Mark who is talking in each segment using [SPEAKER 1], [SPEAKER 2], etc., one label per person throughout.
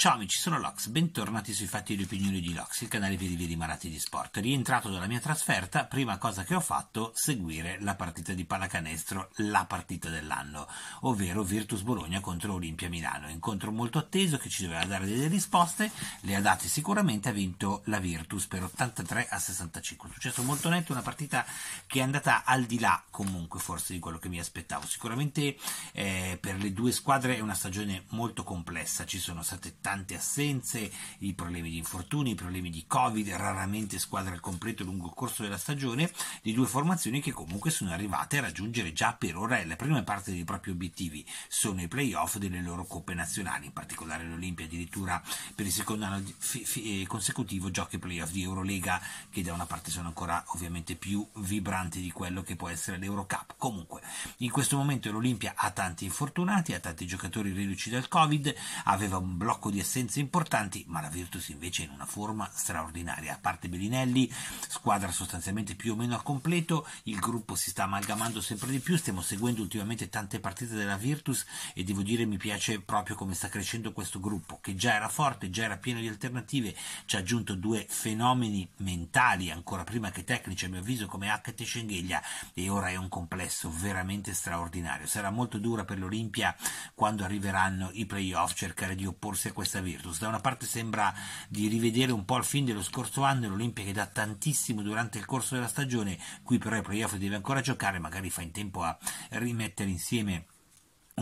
[SPEAKER 1] Ciao amici, sono Lox, bentornati sui fatti e le opinioni di Lox, il canale per i veri malati di sport. Rientrato dalla mia trasferta, prima cosa che ho fatto, seguire la partita di pallacanestro, la partita dell'anno, ovvero Virtus Bologna contro Olimpia Milano. Incontro molto atteso che ci doveva dare delle risposte, le ha date sicuramente, ha vinto la Virtus per 83 a 65. Successo molto netto, una partita che è andata al di là comunque forse di quello che mi aspettavo. Sicuramente eh, per le due squadre è una stagione molto complessa, ci sono state tante assenze, i problemi di infortuni, i problemi di Covid, raramente squadra al completo lungo il corso della stagione, di due formazioni che comunque sono arrivate a raggiungere già per ora la prima parte dei propri obiettivi, sono i playoff delle loro coppe nazionali, in particolare l'Olimpia addirittura per il secondo anno eh, consecutivo giochi i playoff di Eurolega che da una parte sono ancora ovviamente più vibranti di quello che può essere l'Eurocup. Comunque, in questo momento l'Olimpia ha tanti infortunati, ha tanti giocatori riduci dal Covid, aveva un blocco di di assenze importanti, ma la Virtus invece è in una forma straordinaria. A parte Bellinelli, squadra sostanzialmente più o meno a completo, il gruppo si sta amalgamando sempre di più, stiamo seguendo ultimamente tante partite della Virtus e devo dire mi piace proprio come sta crescendo questo gruppo, che già era forte, già era pieno di alternative, ci ha aggiunto due fenomeni mentali, ancora prima che tecnici a mio avviso, come Hackett e Schengheglia, e ora è un complesso veramente straordinario. Sarà molto dura per l'Olimpia quando arriveranno i playoff cercare di opporsi a questo questa Virtus. Da una parte sembra di rivedere un po' il film dello scorso anno, l'Olimpia che dà tantissimo durante il corso della stagione, qui però il playoff deve ancora giocare, magari fa in tempo a rimettere insieme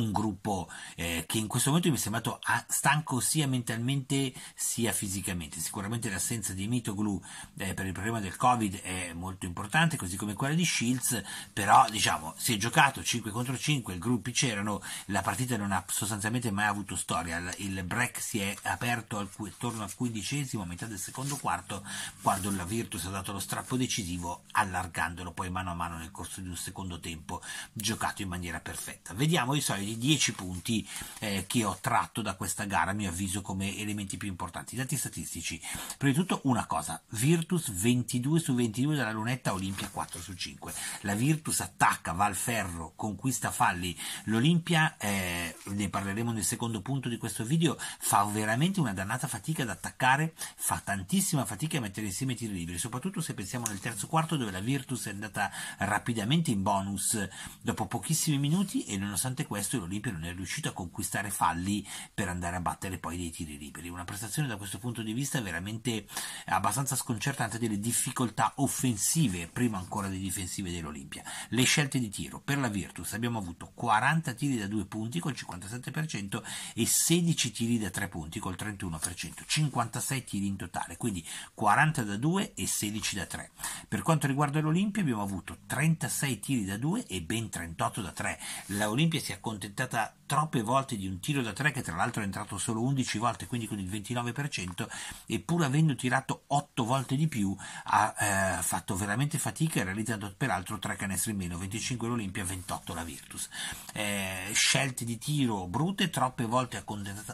[SPEAKER 1] un gruppo eh, che in questo momento mi è sembrato ah, stanco sia mentalmente sia fisicamente. Sicuramente l'assenza di Mitoglu eh, per il problema del Covid è molto importante, così come quella di Shields, però diciamo si è giocato 5 contro 5, i gruppi c'erano, la partita non ha sostanzialmente mai avuto storia, il break si è aperto al, attorno al quindicesimo, a metà del secondo quarto, quando la Virtus ha dato lo strappo decisivo allargandolo poi mano a mano nel corso di un secondo tempo giocato in maniera perfetta. Vediamo i soliti i 10 punti eh, che ho tratto da questa gara, a mio avviso, come elementi più importanti. I dati statistici. Prima di tutto una cosa, Virtus 22 su 22 dalla lunetta, Olimpia 4 su 5. La Virtus attacca, va al ferro, conquista falli. L'Olimpia, eh, ne parleremo nel secondo punto di questo video, fa veramente una dannata fatica ad attaccare, fa tantissima fatica a mettere insieme i tiri liberi, soprattutto se pensiamo nel terzo quarto dove la Virtus è andata rapidamente in bonus dopo pochissimi minuti e nonostante questo prestazione libera non è riuscito a conquistare falli per andare a battere poi dei tiri liberi. Una prestazione da questo punto di vista veramente abbastanza sconcertante delle difficoltà offensive, prima ancora delle difensive dell'Olimpia. Le scelte di tiro per la Virtus abbiamo avuto 40 tiri da 2 punti col 57% e 16 tiri da 3 punti col 31%, 56 tiri in totale, quindi 40 da 2 e 16 da 3. Per quanto riguarda l'Olimpia abbiamo avuto 36 tiri da 2 e ben 38 da 3. L'Olimpia si è accontentata accontentata troppe volte di un tiro da tre che tra l'altro è entrato solo 11 volte, quindi con il 29%, e pur avendo tirato 8 volte di più ha eh, fatto veramente fatica e realizzato peraltro 3 canestri in meno, 25 l'Olimpia, 28 la Virtus. Eh, scelte di tiro brute, troppe volte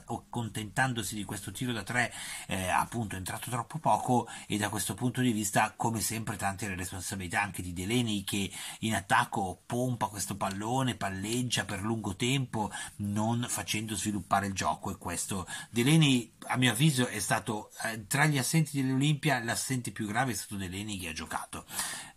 [SPEAKER 1] accontentandosi di questo tiro da tre eh, appunto è entrato troppo poco e da questo punto di vista come sempre tante le responsabilità anche di Deleni che in attacco pompa questo pallone, palleggia per lungo poco tempo non facendo sviluppare il gioco e questo Delaney a mio avviso è stato eh, tra gli assenti dell'Olimpia l'assente più grave è stato Delaney che ha giocato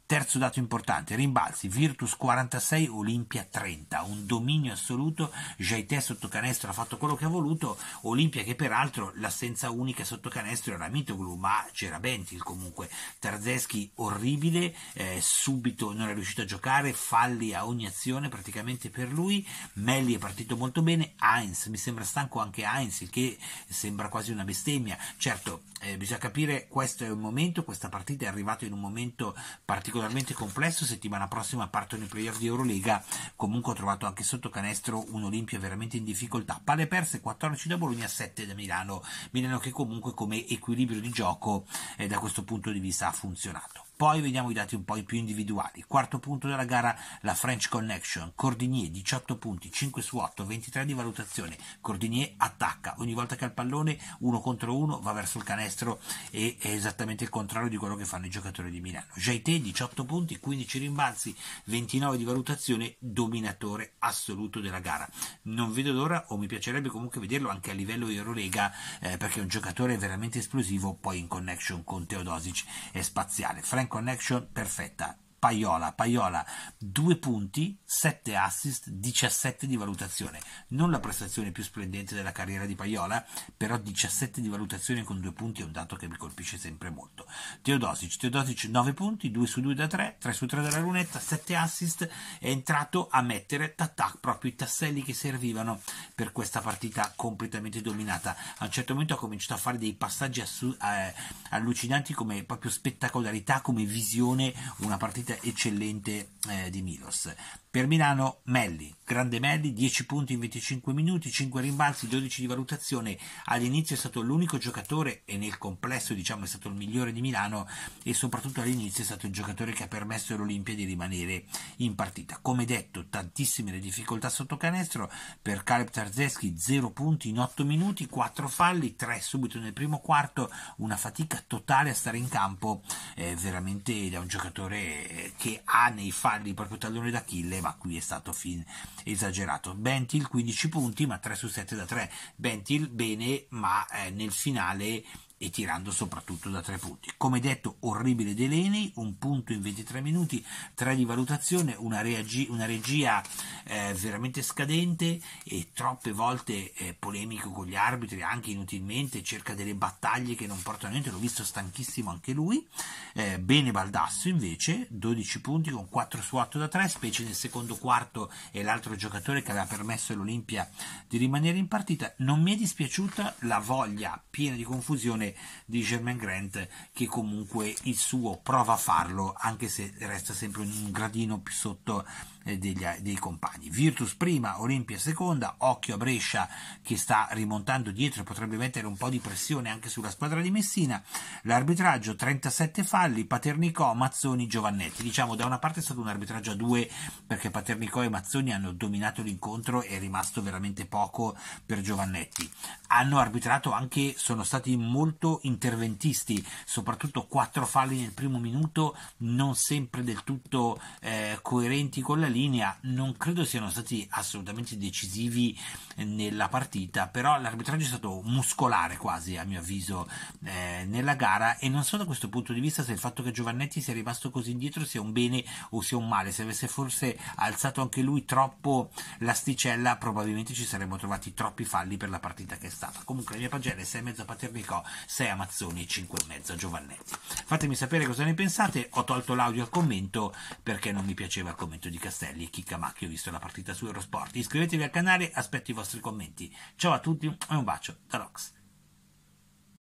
[SPEAKER 1] Terzo dato importante, rimbalzi, Virtus 46, Olimpia 30, un dominio assoluto, Jaite sotto canestro ha fatto quello che ha voluto, Olimpia che peraltro l'assenza unica sotto canestro era Mitoglu, ma c'era Bentil comunque, Tarzeschi orribile, eh, subito non è riuscito a giocare, falli a ogni azione praticamente per lui, Melli è partito molto bene, Heinz, mi sembra stanco anche Heinz, il che sembra quasi una bestemmia, certo eh, bisogna capire questo è un momento, questa partita è arrivata in un momento particolare, particolarmente complesso, settimana prossima partono i playoff di Eurolega, comunque ho trovato anche sotto canestro un Olimpia veramente in difficoltà, palle perse 14 da Bologna, 7 da Milano, Milano che comunque come equilibrio di gioco eh, da questo punto di vista ha funzionato. Poi vediamo i dati un po' più individuali. Quarto punto della gara, la French Connection. Cordinier 18 punti, 5 su 8, 23 di valutazione. Cordinier attacca. Ogni volta che ha il pallone, uno contro uno, va verso il canestro e è esattamente il contrario di quello che fanno i giocatori di Milano. Jaite 18 punti, 15 rimbalzi, 29 di valutazione, dominatore assoluto della gara. Non vedo d'ora, o mi piacerebbe comunque vederlo anche a livello Eurolega eh, perché è un giocatore veramente esplosivo, poi in connection con Teodosic è spaziale. Frank Connection perfecta Paiola. Paiola, due punti, sette assist, 17 di valutazione. Non la prestazione più splendente della carriera di Paiola, però 17 di valutazione con due punti è un dato che mi colpisce sempre molto. Teodosic, Teodosic 9 punti, 2 su 2 da 3, 3 su 3 dalla lunetta, 7 assist, è entrato a mettere tac tac proprio i tasselli che servivano per questa partita completamente dominata. A un certo momento ha cominciato a fare dei passaggi assu- eh, allucinanti come proprio spettacolarità, come visione, una partita eccellente eh, di Milos. Per Milano Melli, grande Medi, 10 punti in 25 minuti, 5 rimbalzi, 12 di valutazione, all'inizio è stato l'unico giocatore e nel complesso diciamo è stato il migliore di Milano e soprattutto all'inizio è stato il giocatore che ha permesso all'Olimpia di rimanere in partita. Come detto, tantissime le difficoltà sotto canestro per Caleb Tarzeschi, 0 punti in 8 minuti, 4 falli, 3 subito nel primo quarto, una fatica totale a stare in campo, eh, veramente da un giocatore che ha nei falli proprio tallone d'Achille, ma qui è stato fin esagerato. Bentil 15 punti, ma 3 su 7 da 3. Bentil bene, ma eh, nel finale e tirando soprattutto da tre punti. Come detto, orribile Delaney, un punto in 23 minuti, tre di valutazione, una, reagi- una regia eh, veramente scadente e troppe volte eh, polemico con gli arbitri, anche inutilmente, cerca delle battaglie che non portano a niente, l'ho visto stanchissimo anche lui. Eh, bene Baldasso invece, 12 punti con 4 su 8 da 3, specie nel secondo quarto e l'altro giocatore che aveva permesso all'Olimpia di rimanere in partita. Non mi è dispiaciuta la voglia piena di confusione di Germain Grant che comunque il suo prova a farlo anche se resta sempre un gradino più sotto eh, degli, dei compagni. Virtus prima, Olimpia seconda, occhio a Brescia che sta rimontando dietro e potrebbe mettere un po' di pressione anche sulla squadra di Messina. L'arbitraggio 37 falli, Paternicò, Mazzoni, Giovannetti. Diciamo da una parte è stato un arbitraggio a due perché Paternicò e Mazzoni hanno dominato l'incontro e è rimasto veramente poco per Giovannetti. Hanno arbitrato anche, sono stati molto molto interventisti, soprattutto quattro falli nel primo minuto non sempre del tutto eh, coerenti con la linea, non credo siano stati assolutamente decisivi nella partita, però l'arbitraggio è stato muscolare quasi a mio avviso eh, nella gara e non so da questo punto di vista se il fatto che Giovannetti sia rimasto così indietro sia un bene o sia un male, se avesse forse alzato anche lui troppo l'asticella probabilmente ci saremmo trovati troppi falli per la partita che è stata. Comunque la mia pagella è 6,5 Paternico, 6 Amazzoni e 5,5 Giovannetti. Fatemi sapere cosa ne pensate, ho tolto l'audio al commento perché non mi piaceva il commento di Castelli e Chiccamacchio visto la partita su Eurosport. Iscrivetevi al canale, aspetto i vostri commenti. Ciao a tutti e un bacio da Rox.